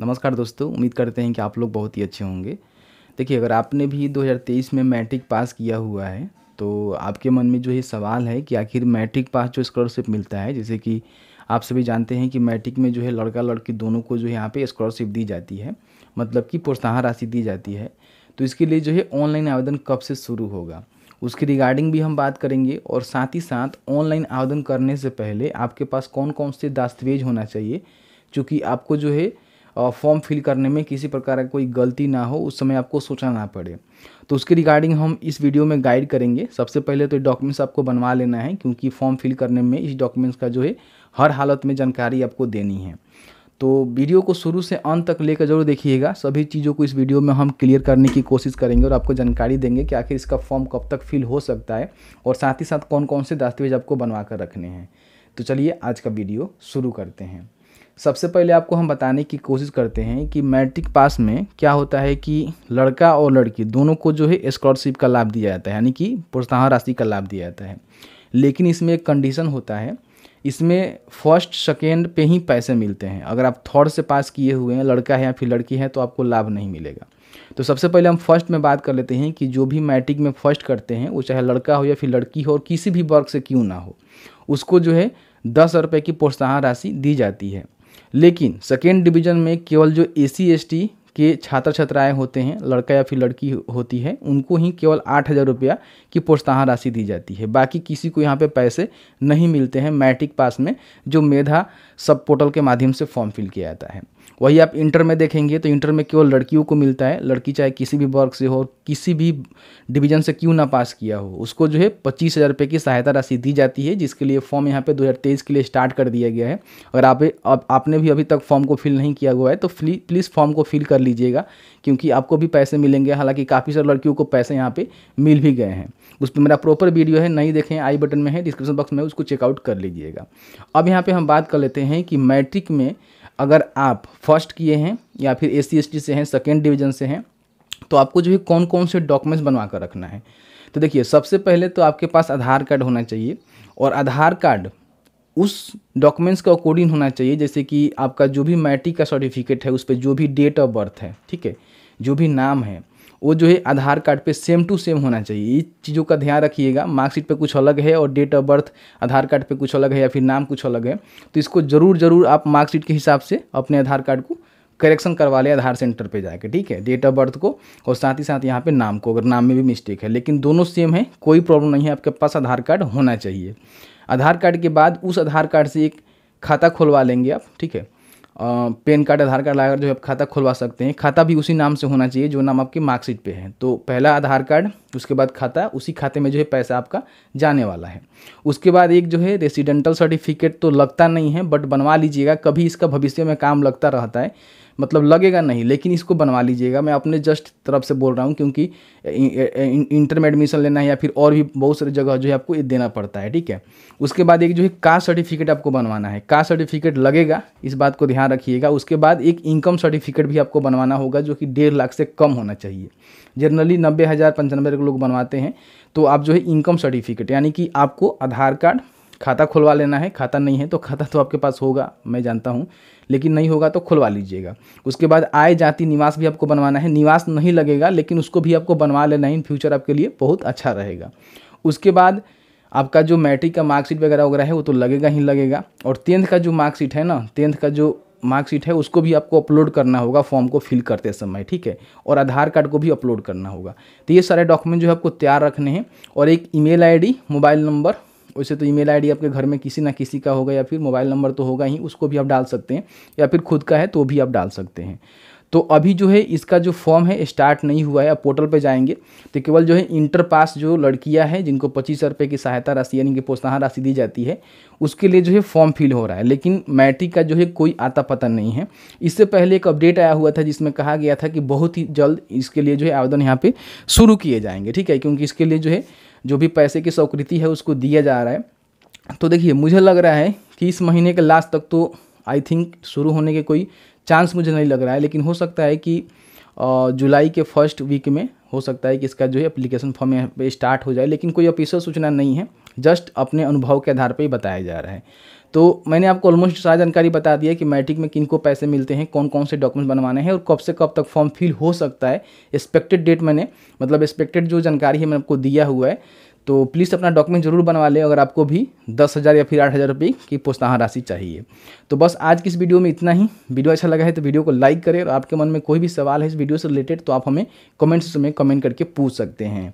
नमस्कार दोस्तों उम्मीद करते हैं कि आप लोग बहुत ही अच्छे होंगे देखिए अगर आपने भी 2023 में मैट्रिक पास किया हुआ है तो आपके मन में जो ये सवाल है कि आखिर मैट्रिक पास जो स्कॉलरशिप मिलता है जैसे कि आप सभी जानते हैं कि मैट्रिक में जो है लड़का लड़की दोनों को जो है यहाँ पे स्कॉलरशिप दी जाती है मतलब कि प्रोत्साहन राशि दी जाती है तो इसके लिए जो है ऑनलाइन आवेदन कब से शुरू होगा उसकी रिगार्डिंग भी हम बात करेंगे और साथ ही साथ ऑनलाइन आवेदन करने से पहले आपके पास कौन कौन से दस्तावेज होना चाहिए चूँकि आपको जो है फॉर्म फिल करने में किसी प्रकार का कोई गलती ना हो उस समय आपको सोचना ना पड़े तो उसके रिगार्डिंग हम इस वीडियो में गाइड करेंगे सबसे पहले तो डॉक्यूमेंट्स आपको बनवा लेना है क्योंकि फॉर्म फिल करने में इस डॉक्यूमेंट्स का जो है हर हालत में जानकारी आपको देनी है तो वीडियो को शुरू से अंत तक लेकर जरूर देखिएगा सभी चीज़ों को इस वीडियो में हम क्लियर करने की कोशिश करेंगे और आपको जानकारी देंगे कि आखिर इसका फॉर्म कब तक फिल हो सकता है और साथ ही साथ कौन कौन से दस्तावेज आपको बनवा कर रखने हैं तो चलिए आज का वीडियो शुरू करते हैं सबसे पहले आपको हम बताने की कोशिश करते हैं कि मैट्रिक पास में क्या होता है कि लड़का और लड़की दोनों को जो है स्कॉलरशिप का लाभ दिया जाता है यानी कि प्रोत्साहन राशि का लाभ दिया जाता है लेकिन इसमें एक कंडीशन होता है इसमें फर्स्ट सेकेंड पे ही पैसे मिलते हैं अगर आप थर्ड से पास किए हुए हैं लड़का है या फिर लड़की है तो आपको लाभ नहीं मिलेगा तो सबसे पहले हम फर्स्ट में बात कर लेते हैं कि जो भी मैट्रिक में फर्स्ट करते हैं वो चाहे लड़का हो या फिर लड़की हो और किसी भी वर्ग से क्यों ना हो उसको जो है दस रुपये की प्रोत्साहन राशि दी जाती है लेकिन सेकेंड डिवीज़न में केवल जो ए सी के छात्र छात्राएँ होते हैं लड़का या फिर लड़की होती है उनको ही केवल आठ हज़ार रुपया की प्रोत्साहन राशि दी जाती है बाकी किसी को यहाँ पे पैसे नहीं मिलते हैं मैट्रिक पास में जो मेधा सब पोर्टल के माध्यम से फॉर्म फिल किया जाता है वही आप इंटर में देखेंगे तो इंटर में केवल लड़कियों को मिलता है लड़की चाहे किसी भी वर्ग से हो किसी भी डिवीजन से क्यों ना पास किया हो उसको जो है पच्चीस हज़ार रुपये की सहायता राशि दी जाती है जिसके लिए फॉर्म यहाँ पे 2023 के लिए स्टार्ट कर दिया गया है अगर आप, आप आपने भी अभी तक फॉर्म को फिल नहीं किया हुआ है तो प्लीज़ फॉर्म को फिल कर लीजिएगा क्योंकि आपको भी पैसे मिलेंगे हालाँकि काफ़ी सारे लड़कियों को पैसे यहाँ पर मिल भी गए हैं उस पर मेरा प्रॉपर वीडियो है नहीं देखें आई बटन में है डिस्क्रिप्शन बॉक्स में उसको चेकआउट कर लीजिएगा अब यहाँ पर हम बात कर लेते हैं कि मैट्रिक में अगर आप फर्स्ट किए हैं या फिर ए सी से हैं सेकेंड डिवीजन से हैं तो आपको जो है कौन कौन से डॉक्यूमेंट्स बनवा कर रखना है तो देखिए सबसे पहले तो आपके पास आधार कार्ड होना चाहिए और आधार कार्ड उस डॉक्यूमेंट्स का अकॉर्डिंग होना चाहिए जैसे कि आपका जो भी मैट्रिक का सर्टिफिकेट है उस पर जो भी डेट ऑफ बर्थ है ठीक है जो भी नाम है वो जो है आधार कार्ड पे सेम टू सेम होना चाहिए इस चीज़ों का ध्यान रखिएगा मार्कशीट पे कुछ अलग है और date of birth Aadhaar card पे कुछ अलग है या फिर नाम कुछ अलग है तो इसको ज़रूर ज़रूर आप मार्कशीट के हिसाब से अपने आधार कार्ड को करेक्शन करवा लें आधार सेंटर पे जाकर ठीक है डेट ऑफ बर्थ को और साथ ही साथ यहाँ पर नाम को अगर नाम में भी मिस्टेक है लेकिन दोनों सेम है कोई प्रॉब्लम नहीं है आपके पास आधार कार्ड होना चाहिए आधार कार्ड के बाद उस आधार कार्ड से एक खाता खुलवा लेंगे आप ठीक है पेन कार्ड आधार कार्ड लगाकर जो है आप खाता खुलवा सकते हैं खाता भी उसी नाम से होना चाहिए जो नाम आपकी मार्कशीट पे है तो पहला आधार कार्ड उसके बाद खाता उसी खाते में जो है पैसा आपका जाने वाला है उसके बाद एक जो है रेसिडेंटल सर्टिफिकेट तो लगता नहीं है बट बनवा लीजिएगा कभी इसका भविष्य में काम लगता रहता है मतलब लगेगा नहीं लेकिन इसको बनवा लीजिएगा मैं अपने जस्ट तरफ से बोल रहा हूँ क्योंकि इंटर में एडमिशन लेना है या फिर और भी बहुत सारी जगह जो है आपको ये देना पड़ता है ठीक है उसके बाद एक जो है कास्ट सर्टिफिकेट आपको बनवाना है कास्ट सर्टिफिकेट लगेगा इस बात को ध्यान रखिएगा उसके बाद एक इनकम सर्टिफिकेट भी आपको बनवाना होगा जो कि डेढ़ लाख से कम होना चाहिए जनरली नब्बे हज़ार पंचानबे लोग बनवाते हैं तो आप जो है इनकम सर्टिफिकेट यानी कि आपको आधार कार्ड खाता खुलवा लेना है खाता नहीं है तो खाता तो आपके पास होगा मैं जानता हूँ लेकिन नहीं होगा तो खुलवा लीजिएगा उसके बाद आय जाति निवास भी आपको बनवाना है निवास नहीं लगेगा लेकिन उसको भी आपको बनवा लेना है इन फ्यूचर आपके लिए बहुत अच्छा रहेगा उसके बाद आपका जो मैट्रिक का मार्कशीट वगैरह वगैरह है वो तो लगेगा ही लगेगा और टेंथ का जो मार्कशीट है ना टेंथ का जो मार्कशीट है उसको भी आपको अपलोड करना होगा फॉर्म को फिल करते समय ठीक है और आधार कार्ड को भी अपलोड करना होगा तो ये सारे डॉक्यूमेंट जो है आपको तैयार रखने हैं और एक ईमेल आईडी मोबाइल नंबर वैसे तो ईमेल आईडी आपके घर में किसी ना किसी का होगा या फिर मोबाइल नंबर तो होगा ही उसको भी आप डाल सकते हैं या फिर खुद का है तो भी आप डाल सकते हैं तो अभी जो है इसका जो फॉर्म है स्टार्ट नहीं हुआ है आप पोर्टल पे जाएंगे तो केवल जो है इंटर पास जो लड़कियां हैं जिनको पच्चीस रुपये की सहायता राशि यानी कि प्रोत्साहन राशि दी जाती है उसके लिए जो है फॉर्म फिल हो रहा है लेकिन मैट्रिक का जो है कोई आता पता नहीं है इससे पहले एक अपडेट आया हुआ था जिसमें कहा गया था कि बहुत ही जल्द इसके लिए जो है आवेदन यहाँ पर शुरू किए जाएंगे ठीक है क्योंकि इसके लिए जो है जो भी पैसे की स्वीकृति है उसको दिया जा रहा है तो देखिए मुझे लग रहा है कि इस महीने के लास्ट तक तो आई थिंक शुरू होने के कोई चांस मुझे नहीं लग रहा है लेकिन हो सकता है कि जुलाई के फर्स्ट वीक में हो सकता है कि इसका जो है अप्लीकेशन फॉर्म यहाँ पे स्टार्ट हो जाए लेकिन कोई ऑफिशियल सूचना नहीं है जस्ट अपने अनुभव के आधार पर ही बताया जा रहा है तो मैंने आपको ऑलमोस्ट सारी जानकारी बता दी है कि मैट्रिक में किन को पैसे मिलते हैं कौन कौन से डॉक्यूमेंट बनवाने हैं और कब से कब तक फॉर्म फिल हो सकता है एक्सपेक्टेड डेट मैंने मतलब एक्सपेक्टेड जो जानकारी है मैंने आपको दिया हुआ है तो प्लीज़ अपना डॉक्यूमेंट जरूर बनवा लें अगर आपको भी दस हज़ार या फिर आठ हज़ार रुपये की प्रोत्साहन राशि चाहिए तो बस आज की इस वीडियो में इतना ही वीडियो अच्छा लगा है तो वीडियो को लाइक करें और आपके मन में कोई भी सवाल है इस वीडियो से रिलेटेड तो आप हमें कमेंट्स में कमेंट करके पूछ सकते हैं